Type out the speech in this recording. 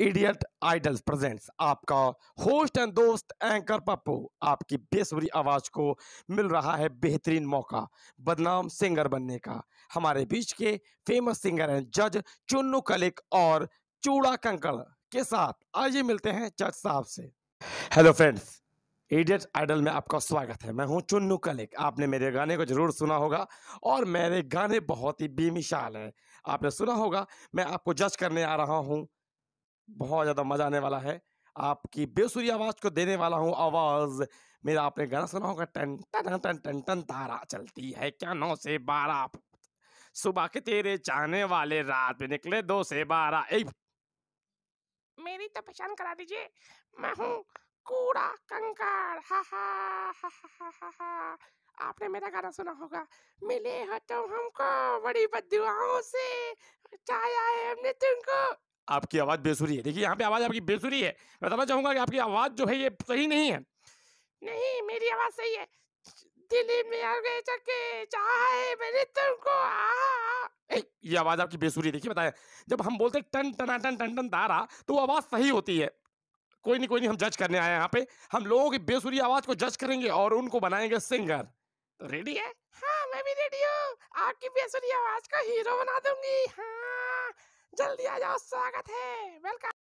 idiot idols presents आपका host and दोस्त anchor Pappu आपकी बेसुरी आवाज़ को मिल रहा है बेहतरीन मौका बदनाम सिंगर बनने का हमारे बीच के फेमस सिंगर हैं जज चुन्नू कलिक और चूड़ा कंकड़ के साथ आइए मिलते हैं जज साहब से हेलो फ्रेंड्स एडियट आइडल में आपका स्वागत है मैं हूं चुन्नू कलिक आपने मेरे गाने को जरूर सुना होगा और मेरे गाने बहुत ही बेमिसाल हैं आपने सुना होगा मैं आपको जज करने आ रहा हूं बहुत ज़्यादा मज़ा आने वाला है आपकी बेसुरी आवाज़ को देने वाला हूँ आवाज़ मेरा आपने गाना सुना होगा टन टन टन टन टन तारा चलती है क्या नौ से बारह सुबह के तेरे चाहने वाले रात में निकले दो से बारह मेरी तो पहचान करा दीजिए मैं हूँ कूड़ा कंकड़ हा हा हा हा हा आपने मेरा गाना सुना होगा मिले हो तुम हमको बड़ी बदुआओं से चाया है हमने तुमको आपकी आवाज़ बेसुरी है देखिए यहाँ पे आवाज़ आपकी बेसुरी है बताना चाहूँगा कि आपकी आवाज़ जो है ये सही नहीं है नहीं मेरी आवाज़ सही है दिल्ली में आ गए चके चाहे मैंने तुमको आ ये आवाज़ आपकी बेसुरी है देखिए बताया जब हम बोलते टन टना टन टन टन तारा तो वो आवाज़ सही होती है कोई नहीं कोई नहीं हम जज करने आए हैं यहाँ पे हम लोगों की बेसुरी आवाज़ को जज करेंगे और उनको बनाएंगे सिंगर तो रेडी है हाँ मैं भी रेडी हूँ आपकी बेसुरी आवाज़ का हीरो बना दूंगी हाँ जल्दी आ जाओ स्वागत है वेलकम